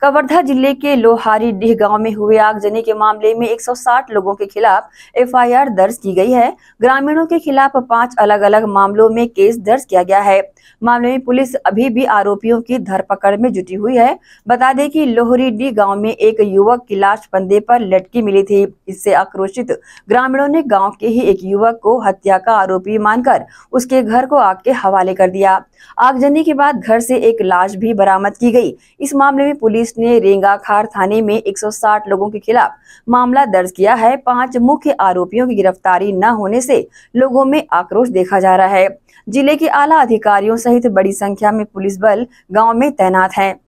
कवर्धा जिले के लोहारी डीह गांव में हुए आगजनी के मामले में 160 लोगों के खिलाफ एफआईआर दर्ज की गई है ग्रामीणों के खिलाफ पांच अलग अलग मामलों में केस दर्ज किया गया है मामले में पुलिस अभी भी आरोपियों की धरपकड़ में जुटी हुई है बता दें कि डी गाँव में एक युवक की लाश पंदे पर लटकी मिली थी इससे आक्रोशित ग्रामीणों ने गाँव के ही एक युवक को हत्या का आरोपी मानकर उसके घर को आग के हवाले कर दिया आगजनी के बाद घर से एक लाश भी बरामद की गई इस मामले में पुलिस पुलिस ने रेंगाखार थाने में 160 लोगों के खिलाफ मामला दर्ज किया है पांच मुख्य आरोपियों की गिरफ्तारी न होने से लोगों में आक्रोश देखा जा रहा है जिले के आला अधिकारियों सहित बड़ी संख्या में पुलिस बल गाँव में तैनात है